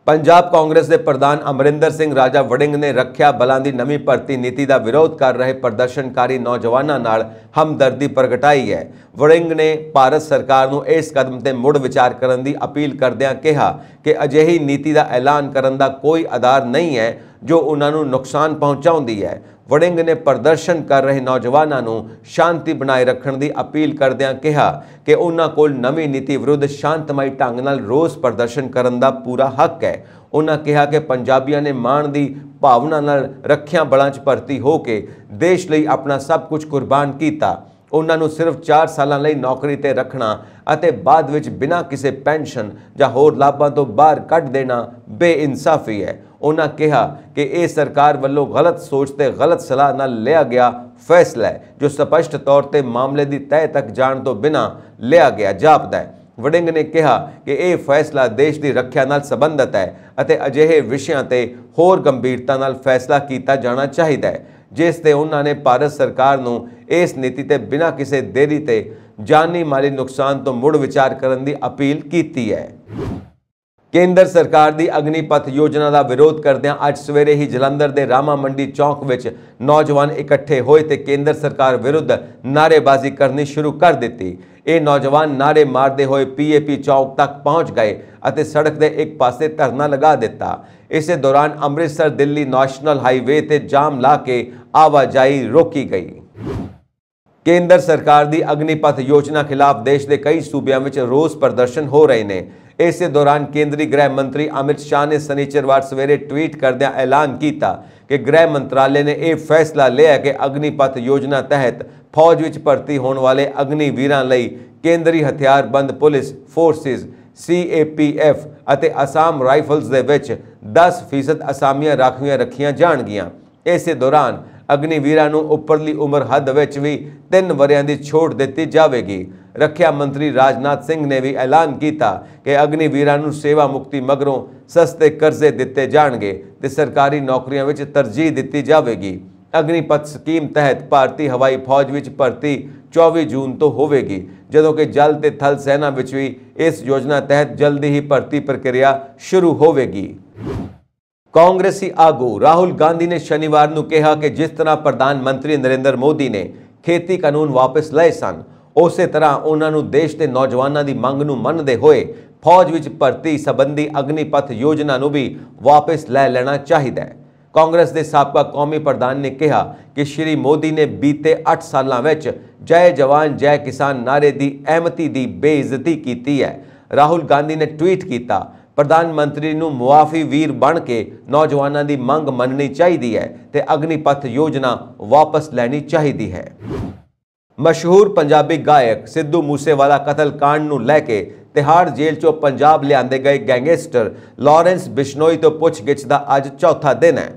ਪੰਜਾਬ ਕਾਂਗਰਸ ਦੇ ਪ੍ਰਧਾਨ ਅਮਰਿੰਦਰ ਸਿੰਘ ਰਾਜਾ ਵੜਿੰਗ ਨੇ ਰੱਖਿਆ ਬਲਾਂ ਦੀ ਨਵੀਂ ਭਰਤੀ ਨੀਤੀ ਦਾ ਵਿਰੋਧ ਕਰ ਰਹੇ ਪ੍ਰਦਰਸ਼ਨਕਾਰੀ ਨੌਜਵਾਨਾਂ ਨਾਲ ਹਮਦਰਦੀ ਪ੍ਰਗਟਾਈ ਹੈ ਵੜਿੰਗ ਨੇ ਭਾਰਤ ਸਰਕਾਰ ਨੂੰ ਇਸ ਕਦਮ ਤੇ ਮੁੜ ਵਿਚਾਰ ਕਰਨ ਦੀ ਅਪੀਲ ਕਰਦਿਆਂ ਕਿਹਾ ਕਿ ਅਜਿਹੀ ਨੀਤੀ ਦਾ ਐਲਾਨ ਕਰਨ ਦਾ ਕੋਈ ਆਧਾਰ ਨਹੀਂ ਹੈ ਜੋ ਉਹਨਾਂ ਨੂੰ ਨੁਕਸਾਨ ਪਹੁੰਚਾਉਂਦੀ ਹੈ ਵੜਿੰਗ ਨੇ ਪ੍ਰਦਰਸ਼ਨ ਕਰ ਰਹੇ ਨੌਜਵਾਨਾਂ ਨੂੰ ਸ਼ਾਂਤੀ ਬਣਾਈ ਰੱਖਣ ਦੀ ਅਪੀਲ ਕਰਦਿਆਂ ਕਿਹਾ ਕਿ ਉਹਨਾਂ ਕੋਲ ਨਵੀਂ ਨੀਤੀ ਵਿਰੁੱਧ ਸ਼ਾਂਤਮਈ ਢੰਗ ਨਾਲ ਰੋਸ ਪ੍ਰਦਰਸ਼ਨ ਕਰਨ ਦਾ ਪੂਰਾ ਹੱਕ ਹੈ ਉਹਨਾਂ ਕਿਹਾ ਕਿ ਪੰਜਾਬੀਆਂ ਨੇ ਮਾਣ ਦੀ ਭਾਵਨਾ ਨਾਲ ਰੱਖਿਆ ਬਲਾਂ 'ਚ ਭਰਤੀ ਹੋ ਕੇ ਦੇਸ਼ ਲਈ ਆਪਣਾ ਸਭ ਕੁਝ ਕੁਰਬਾਨ ਕੀਤਾ ਉਹਨਾਂ ਨੂੰ ਸਿਰਫ 4 ਸਾਲਾਂ ਲਈ ਨੌਕਰੀ ਤੇ ਰੱਖਣਾ ਅਤੇ ਬਾਅਦ ਵਿੱਚ ਬਿਨਾਂ ਕਿਸੇ ਪੈਨਸ਼ਨ ਜਾਂ ਹੋਰ ਲਾਭਾਂ ਤੋਂ ਬਾਹਰ ਕੱਢ ਦੇਣਾ ਬੇਇਨਸਾਫੀ ਹੈ ਉਹਨਾਂ ਕਿਹਾ ਕਿ ਇਹ ਸਰਕਾਰ ਵੱਲੋਂ ਗਲਤ ਸੋਚ ਤੇ ਗਲਤ ਸਲਾਹ ਨਾਲ ਲਿਆ ਗਿਆ ਫੈਸਲਾ ਹੈ ਜੋ ਸਪਸ਼ਟ ਤੌਰ ਤੇ ਮਾਮਲੇ ਦੀ ਤਹਿ ਤੱਕ ਜਾਣ ਤੋਂ ਬਿਨਾਂ ਲਿਆ ਗਿਆ ਜਾਪਦਾ ਹੈ ਵੜਿੰਗ ਨੇ ਕਿਹਾ ਕਿ ਇਹ ਫੈਸਲਾ ਦੇਸ਼ ਦੀ ਰੱਖਿਆ ਨਾਲ ਸੰਬੰਧਤ ਹੈ ਅਤੇ ਅਜਿਹੇ ਵਿਸ਼ਿਆਂ ਤੇ ਹੋਰ ਗੰਭੀਰਤਾ ਨਾਲ ਫੈਸਲਾ ਕੀਤਾ ਜਾਣਾ ਚਾਹੀਦਾ ਹੈ ਜਿਸ ਤੇ ਉਹਨਾਂ ਨੇ ਭਾਰਤ ਸਰਕਾਰ ਨੂੰ ਇਸ ਨੀਤੀ ਤੇ ਬਿਨਾਂ ਕਿਸੇ ਦੇਰੀ ਤੇ ਜਾਨੀ ਮਾਲੀ ਨੁਕਸਾਨ ਤੋਂ ਮੁੜ ਵਿਚਾਰ ਕਰਨ ਦੀ ਅਪੀਲ ਕੀਤੀ ਹੈ ਕੇਂਦਰ ਸਰਕਾਰ ਦੀ ਅਗਨੀਪਥ ਯੋਜਨਾ ਦਾ ਵਿਰੋਧ ਕਰਦਿਆਂ ਅੱਜ ਸਵੇਰੇ ਹੀ ਜਲੰਧਰ ਦੇ ਰਾਮਾ ਮੰਡੀ ਚੌਕ ਵਿੱਚ ਨੌਜਵਾਨ ਇਕੱਠੇ ਹੋਏ ਤੇ ਕੇਂਦਰ ਸਰਕਾਰ ਵਿਰੁੱਧ ਨਾਰੇਬਾਜ਼ੀ ਕਰਨੀ ਸ਼ੁਰੂ ਕਰ ਦਿੱਤੀ ਇਹ ਨੌਜਵਾਨ ਨਾਰੇ ਮਾਰਦੇ ਹੋਏ ਪੀਏਪੀ ਚੌਕ ਤੱਕ ਪਹੁੰਚ ਗਏ ਅਤੇ ਸੜਕ ਦੇ ਇੱਕ ਪਾਸੇ ਧਰਨਾ ਲਗਾ ਦਿੱਤਾ ਇਸੇ ਦੌਰਾਨ ਅੰਮ੍ਰਿਤਸਰ ਦਿੱਲੀ ਨੈਸ਼ਨਲ ਹਾਈਵੇ ਤੇ ਜਾਮ ਲਾ ਕੇ ਆਵਾਜਾਈ ਰੋਕੀ ਗਈ ਕੇਂਦਰ ਸਰਕਾਰ ਦੀ ਅਗਨੀਪਥ ਯੋਜਨਾ ਖਿਲਾਫ ਦੇਸ਼ ਦੇ ਕਈ ਸੂਬਿਆਂ ਵਿੱਚ ਰੋਸ ਪ੍ਰਦਰਸ਼ਨ ਹੋ ਰਹੇ ਨੇ ਇਸੇ ਦੌਰਾਨ ਕੇਂਦਰੀ ਗ੍ਰਹਿ ਮੰਤਰੀ ਅਮਿਤ ਸ਼ਾਹ ਨੇ ਸ਼ਨੀਚਰਵਾਰ ਸਵੇਰੇ ਟਵੀਟ ਕਰਦਿਆਂ ਐਲਾਨ ਕੀਤਾ ਕਿ ਗ੍ਰਹਿ ਮੰਤਰਾਲੇ ਨੇ ਇਹ ਫੈਸਲਾ ਲਿਆ ਕਿ ਅਗਨੀਪਥ ਯੋਜਨਾ ਤਹਿਤ ਫੌਜ ਵਿੱਚ ਭਰਤੀ ਹੋਣ ਵਾਲੇ ਅਗਨੀ ਵੀਰਾਂ ਲਈ ਕੇਂਦਰੀ ਹਥਿਆਰਬੰਦ ਪੁਲਿਸ ਫੋਰਸਿਸ ਸੀਏਪੀਐਫ ਅਤੇ ਅਸਾਮ ਰਾਈਫਲਸ ਦੇ ਵਿੱਚ 10% ਅਸਾਮੀਆਂ ਰਾਖਵੀਆਂ ਰੱਖੀਆਂ ਜਾਣਗੀਆਂ ਇਸੇ ਦੌਰਾਨ ਅਗਨੀਵੀਰਾਂ ਨੂੰ ਉੱਪਰਲੀ ਉਮਰ ਹੱਦ ਵਿੱਚ ਵੀ 3 ਵਰਿਆਂ ਦੀ ਛੋਟ ਦਿੱਤੀ ਜਾਵੇਗੀ ਰੱਖਿਆ ਮੰਤਰੀ ਰਾਜਨਾਥ ਸਿੰਘ ਨੇ ਵੀ ਐਲਾਨ ਕੀਤਾ ਕਿ ਅਗਨੀਵੀਰਾਂ ਨੂੰ ਸੇਵਾ ਮੁਕਤੀ ਮਗਰੋਂ ਸਸਤੇ ਕਰਜ਼ੇ ਦਿੱਤੇ ਜਾਣਗੇ ਤੇ ਸਰਕਾਰੀ ਨੌਕਰੀਆਂ ਵਿੱਚ ਤਰਜੀਹ ਦਿੱਤੀ ਜਾਵੇਗੀ ਅਗਨੀਪਤ ਸਕੀਮ ਤਹਿਤ ਭਾਰਤੀ ਹਵਾਈ ਫੌਜ ਵਿੱਚ ਭਰਤੀ 24 ਜੂਨ ਤੋਂ ਹੋਵੇਗੀ ਜਦੋਂ ਕਿ ਜਲ ਤੇ ਥਲ ਸੈਨਾ ਵਿੱਚ ਵੀ ਇਸ ਯੋਜਨਾ ਤਹਿਤ ਜਲਦੀ ਹੀ ਭਰਤੀ ਪ੍ਰਕਿਰਿਆ ਸ਼ੁਰੂ ਹੋਵੇਗੀ ਕਾਂਗਰਸੀ ਆਗੂ ਰਾਹੁਲ ਗਾਂਧੀ ਨੇ ਸ਼ਨੀਵਾਰ ਨੂੰ ਕਿਹਾ ਕਿ ਜਿਸ ਤਰ੍ਹਾਂ ਪ੍ਰਧਾਨ ਮੰਤਰੀ ਨਰਿੰਦਰ ਮੋਦੀ ਨੇ ਖੇਤੀ ਕਾਨੂੰਨ ਵਾਪਸ ਲਏ ਸਨ ਉਸੇ ਤਰ੍ਹਾਂ ਉਹਨਾਂ ਨੂੰ ਦੇਸ਼ ਦੇ ਨੌਜਵਾਨਾਂ ਦੀ ਮੰਗ ਨੂੰ ਮੰਨਦੇ ਹੋਏ ਫੌਜ ਵਿੱਚ ਭਰਤੀ ਸੰਬੰਧੀ ਅਗਨੀਪਥ ਯੋਜਨਾ ਨੂੰ ਵੀ ਵਾਪਸ ਲੈ ਲੈਣਾ ਚਾਹੀਦਾ ਹੈ ਕਾਂਗਰਸ ਦੇ ਸਾਬਕਾ ਕੌਮੀ ਪ੍ਰਧਾਨ ਨੇ ਕਿਹਾ ਕਿ ਸ਼੍ਰੀ ਮੋਦੀ ਨੇ ਬੀਤੇ 8 ਸਾਲਾਂ ਵਿੱਚ ਜੈ ਜਵਾਨ ਜੈ ਕਿਸਾਨ ਨਾਰੇ ਦੀ ਅਹਿਮਤੀ ਦੀ ਬੇਇੱਜ਼ਤੀ ਕੀਤੀ ਹੈ ਰਾਹੁਲ ਗਾਂਧੀ ਨੇ ਟਵੀਟ ਕੀਤਾ ਪ੍ਰਧਾਨ ਮੰਤਰੀ ਨੂੰ ਮੁਆਫੀ ਵੀਰ ਬਣ ਕੇ ਨੌਜਵਾਨਾਂ ਦੀ ਮੰਗ ਮੰਨਣੀ ਚਾਹੀਦੀ ਹੈ ਤੇ ਅਗਨੀਪਥ ਯੋਜਨਾ ਵਾਪਸ ਲੈਣੀ ਚਾਹੀਦੀ ਹੈ ਮਸ਼ਹੂਰ ਪੰਜਾਬੀ ਗਾਇਕ ਸਿੱਧੂ ਮੂਸੇਵਾਲਾ ਕਤਲकांड ਨੂੰ ਲੈ ਕੇ ਤਿਹਾੜ ਜੇਲ੍ਹ ਚੋਂ ਪੰਜਾਬ ਲਿਆਂਦੇ ਗਏ ਗੈਂਗਸਟਰ ਲਾਰੈਂਸ ਬਿਸ਼ਨੋਈ ਤੋਂ ਪੁੱਛਗਿੱਛ ਦਾ ਅੱਜ ਚੌਥਾ ਦਿਨ ਹੈ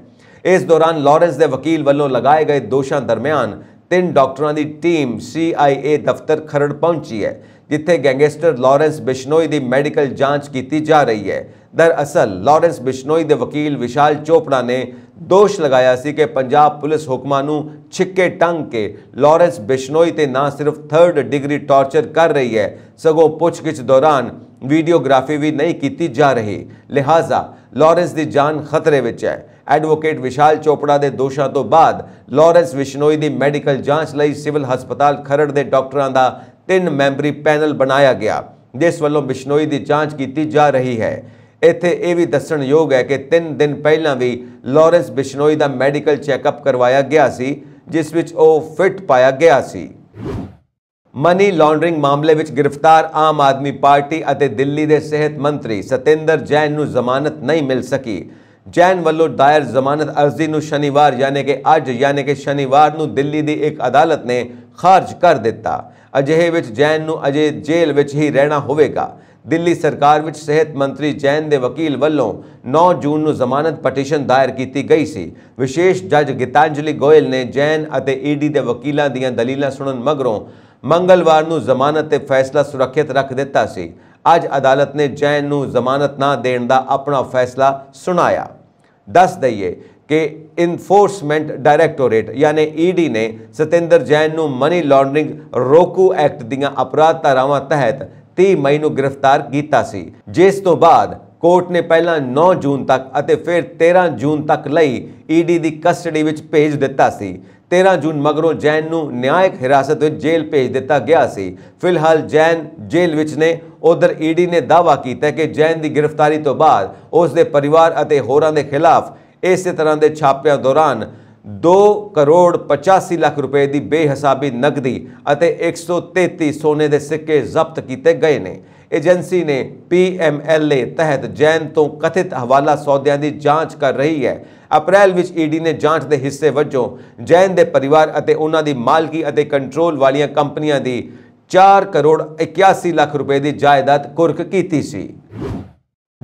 ਇਸ ਦੌਰਾਨ ਲਾਰੈਂਸ ਦੇ ਵਕੀਲ ਵੱਲੋਂ ਲਗਾਏ ਗਏ ਦੋਸ਼ਾਂ ਦਰਮਿਆਨ ਤਿੰਨ ਡਾਕਟਰਾਂ ਦੀ ਟੀਮ ਸੀਆਈਏ ਦਫ਼ਤਰ ਖਰੜ ਪਹੁੰਚੀ ਹੈ ਜਿੱਥੇ ਗੈਂਗਸਟਰ ਲਾਰੈਂਸ ਬਿਸ਼ਨੋਈ ਦੀ ਮੈਡੀਕਲ ਜਾਂਚ ਕੀਤੀ ਜਾ ਰਹੀ ਹੈ ਦਰਅਸਲ ਲਾਰੈਂਸ ਬਿਸ਼ਨੋਈ ਦੇ ਵਕੀਲ ਵਿਸ਼ਾਲ ਚੋਪੜਾ ਨੇ ਦੋਸ਼ ਲਗਾਇਆ ਸੀ ਕਿ ਪੰਜਾਬ ਪੁਲਿਸ ਹੁਕਮਾਂ ਨੂੰ ਛਿੱਕੇ ਟੰਗ ਕੇ ਲਾਰੈਂਸ ਬਿਸ਼ਨੋਈ ਤੇ ਨਾ ਸਿਰਫ 3rd ਡਿਗਰੀ ਟਾਰਚਰ ਕਰ ਰਹੀ ਹੈ ਸਗੋਂ ਪੁੱਛਗਿੱਛ ਦੌਰਾਨ ਵੀਡੀਓਗ੍ਰਾਫੀ ਵੀ ਨਹੀਂ ਕੀਤੀ ਜਾ ਰਹੀ ਲਿਹਾਜ਼ਾ ਲਾਰੈਂਸ ਦੀ ਜਾਨ ਖਤਰੇ ਵਿੱਚ ਹੈ ਐਡਵੋਕੇਟ ਵਿਸ਼ਾਲ ਚੋਪੜਾ ਦੇ ਦੋਸ਼ਾਂ ਤੋਂ ਬਾਅਦ ਲਾਰੈਂਸ ਵਿਸ਼ਨੋਈ ਦੀ ਮੈਡੀਕਲ ਜਾਂਚ ਲਈ ਸਿਵਲ ਹਸਪਤਾਲ ਖਰੜ ਦੇ ਡਾਕਟਰਾਂ ਦਾ ਤਿੰਨ ਮੈਂਬਰੀ ਪੈਨਲ ਬਣਾਇਆ ਗਿਆ ਜਿਸ ਵੱਲੋਂ ਬਿਸ਼ਨੋਈ ਦੀ ਜਾਂਚ ਕੀਤੀ ਜਾ ਰਹੀ ਹੈ ਇੱਥੇ ਇਹ ਵੀ ਦੱਸਣਯੋਗ ਹੈ ਕਿ 3 ਦਿਨ ਪਹਿਲਾਂ ਵੀ ਲਾਰੈਂਸ ਬਿਸ਼ਨੋਈ ਦਾ ਮੈਡੀਕਲ ਚੈੱਕਅਪ ਕਰਵਾਇਆ ਗਿਆ ਸੀ ਜਿਸ ਵਿੱਚ ਉਹ ਫਿਟ ਪਾਇਆ ਗਿਆ ਸੀ ਮਨੀ ਲਾਂਡਰਿੰਗ ਮਾਮਲੇ ਵਿੱਚ ਗ੍ਰਿਫਤਾਰ ਆਮ ਆਦਮੀ ਪਾਰਟੀ ਅਤੇ ਦਿੱਲੀ ਦੇ ਸਿਹਤ ਮੰਤਰੀ ਸਤਿੰਦਰ ਜੈਨ ਨੂੰ ਜ਼ਮਾਨਤ ਨਹੀਂ ਮਿਲ ਸਕੀ ਜੈਨ ਵੱਲੋਂ ਦਾਇਰ ਜ਼ਮਾਨਤ ਅਰਜ਼ੀ ਨੂੰ ਸ਼ਨੀਵਾਰ ਯਾਨੀ ਕਿ ਅੱਜ ਯਾਨੀ ਕਿ ਸ਼ਨੀਵਾਰ ਨੂੰ ਦਿੱਲੀ ਦੀ ਇੱਕ ਅਦਾਲਤ ਨੇ ਖਾਰਜ ਕਰ ਦਿੱਤਾ ਅਜਿਹੇ ਵਿੱਚ ਜੈਨ ਨੂੰ ਅਜੇ ਜੇਲ੍ਹ ਵਿੱਚ ਹੀ ਰਹਿਣਾ ਹੋਵੇਗਾ ਦਿੱਲੀ ਸਰਕਾਰ ਵਿੱਚ ਸਿਹਤ ਮੰਤਰੀ ਜੈਨ ਦੇ ਵਕੀਲ ਵੱਲੋਂ 9 ਜੂਨ ਨੂੰ ਜ਼ਮਾਨਤ ਪਟੀਸ਼ਨ ਦਾਇਰ ਕੀਤੀ ਗਈ ਸੀ ਵਿਸ਼ੇਸ਼ ਜੱਜ ਗੀਤਾਂਜਲੀ ਗੋਇਲ ਨੇ ਜੈਨ ਅਤੇ ਈਡੀ ਦੇ ਵਕੀਲਾਂ ਦੀਆਂ ਦਲੀਲਾਂ ਸੁਣਨ ਮਗਰੋਂ ਮੰਗਲਵਾਰ ਨੂੰ ਜ਼ਮਾਨਤ ਤੇ ਫੈਸਲਾ ਸੁਰੱਖਿਅਤ ਰੱਖ ਦਿੱਤਾ ਸੀ ਅੱਜ ਅਦਾਲਤ ਨੇ ਜੈਨ ਨੂੰ ਜ਼ਮਾਨਤ ਨਾ ਦੇਣ ਦਾ ਆਪਣਾ ਫੈਸਲਾ ਸੁਣਾਇਆ ਦੱਸ ਦਈਏ ਇਨਫੋਰਸਮੈਂਟ ਡਾਇਰੈਕਟੋਰੇਟ ਯਾਨੀ ડાયરેક્ટોરેટ e ਨੇ ਸਤਿੰਦਰ ਜੈਨ ਨੂੰ ਮਨੀ ਲਾਂਡਰਿੰਗ ਰੋਕੂ ਐਕਟ ਦੀਆਂ ਅਪਰਾਧ ਧਾਰਾਵਾਂ ਤਹਿਤ 30 ਮਈ ਨੂੰ ਗ੍ਰਿਫਤਾਰ ਕੀਤਾ ਸੀ ਜਿਸ ਤੋਂ ਬਾਅਦ ਕੋਰਟ ਨੇ ਪਹਿਲਾਂ 9 ਜੂਨ ਤੱਕ ਅਤੇ ਫਿਰ 13 ਜੂਨ ਤੱਕ ਲਈ ਈਡੀ e ਦੀ ਕਸਟਡੀ ਵਿੱਚ ਭੇਜ ਦਿੱਤਾ ਸੀ 13 ਜੂਨ ਮਗਰੋਂ ਜੈਨ ਨੂੰ ਨਿਆਇਕ ਹਿਰਾਸਤ ਵਿੱਚ ਜੇਲ੍ਹ ਭੇਜ ਦਿੱਤਾ ਗਿਆ ਸੀ ਫਿਲਹਾਲ ਜੈਨ ਜੇਲ੍ਹ ਵਿੱਚ ਨੇ ਉਧਰ ਈਡੀ e ਨੇ ਦਾਅਵਾ ਕੀਤਾ ਕਿ ਜੈਨ ਦੀ ਗ੍ਰਿਫਤਾਰੀ ਤੋਂ ਬਾਅਦ ਉਸ ਦੇ ਪਰਿਵਾਰ ਅਤੇ ਹੋਰਾਂ ਦੇ ਖਿਲਾਫ ਇਸੇ ਤਰ੍ਹਾਂ ਦੇ ਛਾਪਿਆਂ ਦੌਰਾਨ 2 ਕਰੋੜ 85 ਲੱਖ ਰੁਪਏ ਦੀ ਬੇਹਿਸਾਬੀ ਨਕਦੀ ਅਤੇ 133 ਸੋਨੇ ਦੇ ਸਿੱਕੇ ਜ਼ਬਤ ਕੀਤੇ ਗਏ ਨੇ ਏਜੰਸੀ ਨੇ ਪੀਐਮਐਲਏ ਤਹਿਤ ਜੈਨ ਤੋਂ ਕਥਿਤ ਹਵਾਲਾ ਸੌਦਿਆਂ ਦੀ ਜਾਂਚ ਕਰ ਰਹੀ ਹੈ ਅਪ੍ਰੈਲ ਵਿੱਚ ਈਡੀ ਨੇ ਜਾਂਚ ਦੇ ਹਿੱਸੇ ਵਜੋਂ ਜੈਨ ਦੇ ਪਰਿਵਾਰ ਅਤੇ ਉਹਨਾਂ ਦੀ ਮਾਲਕੀ ਅਤੇ ਕੰਟਰੋਲ ਵਾਲੀਆਂ ਕੰਪਨੀਆਂ ਦੀ 4 ਕਰੋੜ 81 ਲੱਖ ਰੁਪਏ ਦੀ ਜਾਇਦਾਦ ਕੁਰਕ ਕੀਤੀ ਸੀ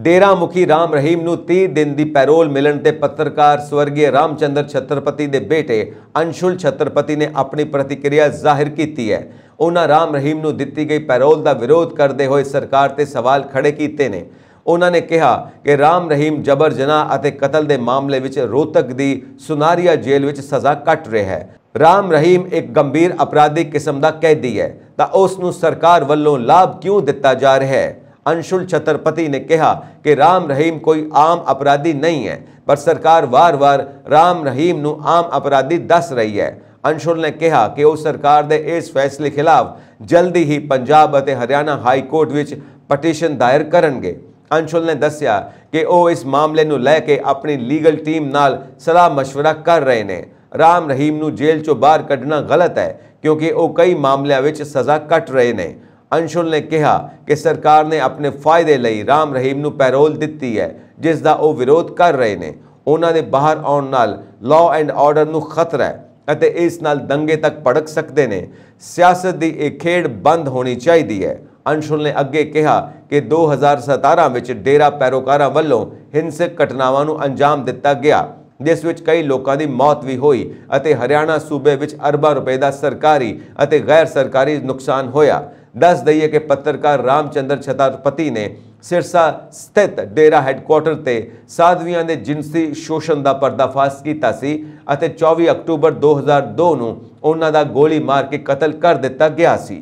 ਡੇਰਾ ਮੁਖੀ ਰਾਮ ਰਹੀਮ ਨੂੰ 30 ਦਿਨ ਦੀ ਪੈਰੋਲ ਮਿਲਣ ਤੇ ਪੱਤਰਕਾਰ ਸਵਰਗੀ ਰਾਮਚੰਦਰ ਛਤਰਪਤੀ ਦੇ ਬੇਟੇ ਅੰਸ਼ੁਲ ਛਤਰਪਤੀ ਨੇ ਆਪਣੀ ਪ੍ਰਤੀਕਿਰਿਆ ਜ਼ਾਹਿਰ ਕੀਤੀ ਹੈ ਉਹਨਾਂ ਰਾਮ ਰਹੀਮ ਨੂੰ ਦਿੱਤੀ ਗਈ ਪੈਰੋਲ ਦਾ ਵਿਰੋਧ ਕਰਦੇ ਹੋਏ ਸਰਕਾਰ ਤੇ ਸਵਾਲ ਖੜੇ ਕੀਤੇ ਨੇ ਉਹਨਾਂ ਨੇ ਕਿਹਾ ਕਿ ਰਾਮ ਰਹੀਮ ਜਬਰ ਜਨਾਹ ਅਤੇ ਕਤਲ ਦੇ ਮਾਮਲੇ ਵਿੱਚ ਰੋਤਕ ਦੀ ਸੁਨਾਰੀਆ ਜੇਲ੍ਹ ਵਿੱਚ ਸਜ਼ਾ ਕੱਟ ਰਿਹਾ ਹੈ ਰਾਮ ਰਹੀਮ ਇੱਕ ਗੰਭੀਰ ਅਪਰਾਧਿਕ ਕਿਸਮ ਦਾ ਕੈਦੀ ਹੈ ਤਾਂ ਉਸ ਨੂੰ ਸਰਕਾਰ ਵੱਲੋਂ ਲਾਭ ਕਿਉਂ ਦਿੱਤਾ ਜਾ ਰਿਹਾ ਹੈ अंशुल छत्रपति ने कहा ਕਿ ਰਾਮ ਰਹੀਮ ਕੋਈ ਆਮ ਅਪਰਾਧੀ ਨਹੀਂ ਹੈ ਪਰ ਸਰਕਾਰ ਵਾਰ-ਵਾਰ ਰਾਮ ਰਹੀਮ ਨੂੰ ਆਮ ਅਪਰਾਧੀ ਦੱਸ ਰਹੀ ਹੈ ਅੰਸ਼ੁਲ ਨੇ ਕਿਹਾ ਕਿ ਉਹ ਸਰਕਾਰ ਦੇ ਇਸ ਫੈਸਲੇ ਖਿਲਾਫ ਜਲਦੀ ਹੀ ਪੰਜਾਬ ਅਤੇ ਹਰਿਆਣਾ ਹਾਈ ਕੋਰਟ ਵਿੱਚ ਪਟੀਸ਼ਨ ਦਾਇਰ ਕਰਨਗੇ ਅੰਸ਼ੁਲ ਨੇ ਦੱਸਿਆ ਕਿ ਉਹ ਇਸ ਮਾਮਲੇ ਨੂੰ ਲੈ ਕੇ ਆਪਣੀ ਲੀਗਲ ਟੀਮ ਨਾਲ ਸਲਾਹ مشورہ ਕਰ ਰਹੇ ਨੇ ਰਾਮ ਰਹੀਮ ਨੂੰ ਜੇਲ੍ਹ ਚੋਂ ਬਾਹਰ ਕੱਢਣਾ ਗਲਤ ਹੈ ਕਿਉਂਕਿ ਉਹ ਕਈ ਮਾਮਲਿਆਂ ਵਿੱਚ ਸਜ਼ਾ ਕੱਟ ਰਹੇ ਨੇ ਅੰਸ਼ੁਲ ਨੇ ਕਿਹਾ ਕਿ ਸਰਕਾਰ ਨੇ ਆਪਣੇ ਫਾਇਦੇ ਲਈ ਰਾਮ ਰਹੀਮ ਨੂੰ ਪੈਰੋਲ ਦਿੱਤੀ ਹੈ ਜਿਸ ਦਾ ਉਹ ਵਿਰੋਧ ਕਰ ਰਹੇ ਨੇ ਉਹਨਾਂ ਦੇ ਬਾਹਰ ਆਉਣ ਨਾਲ ਲਾਅ ਐਂਡ ਆਰਡਰ ਨੂੰ ਖਤਰਾ ਹੈ ਅਤੇ ਇਸ ਨਾਲ ਦੰਗੇ ਤੱਕ ਭੜਕ ਸਕਦੇ ਨੇ ਸਿਆਸਤ ਦੀ ਇਹ ਖੇਡ ਬੰਦ ਹੋਣੀ ਚਾਹੀਦੀ ਹੈ ਅੰਸ਼ੁਲ ਨੇ ਅੱਗੇ ਕਿਹਾ ਕਿ 2017 ਵਿੱਚ ਡੇਰਾ ਪੈਰੋਕਾਰਾਂ ਵੱਲੋਂ ਹਿੰਸਕ ਘਟਨਾਵਾਂ ਨੂੰ ਅੰਜਾਮ ਦਿੱਤਾ ਗਿਆ ਜਿਸ ਵਿੱਚ ਕਈ ਲੋਕਾਂ ਦੀ ਮੌਤ ਵੀ ਹੋਈ ਅਤੇ ਹਰਿਆਣਾ ਸੂਬੇ ਵਿੱਚ ਅਰਬਾਂ ਰੁਪਏ ਦਾ ਸਰਕਾਰੀ ਅਤੇ ਗੈਰ ਸਰਕਾਰੀ ਨੁਕਸਾਨ ਹੋਇਆ ਦੱਸ ਦਈਏ ਕਿ ਪੱਤਰਕਾਰ ਰਾਮਚੰਦਰ ਛਤਰਪਤੀ ਨੇ ਸਿਰਸਾ ਸਥਿਤ ਡੇਰਾ ਹੈੱਡਕੁਆਟਰ ਤੇ ਸਾਧਵੀਆਂ ਦੇ ਜਿੰਸੀ ਸ਼ੋਸ਼ਣ ਦਾ ਪਰਦਾਫਾਸ਼ ਕੀਤਾ ਸੀ ਅਤੇ 24 ਅਕਤੂਬਰ 2002 ਨੂੰ ਉਹਨਾਂ ਦਾ ਗੋਲੀ ਮਾਰ ਕੇ ਕਤਲ ਕਰ ਦਿੱਤਾ ਗਿਆ ਸੀ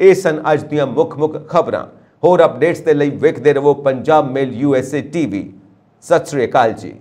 ਇਹ ਸਨ ਅੱਜ ਦੀਆਂ ਮੁੱਖ-ਮੁੱਖ ਖਬਰਾਂ ਹੋਰ ਅਪਡੇਟਸ ਦੇ ਲਈ ਵੇਖਦੇ ਰਹੋ ਪੰਜਾਬ ਮੇਲ ਯੂਐਸਏ ਟੀਵੀ ਸਤਿ ਸ੍ਰੀ ਅਕਾਲ ਜੀ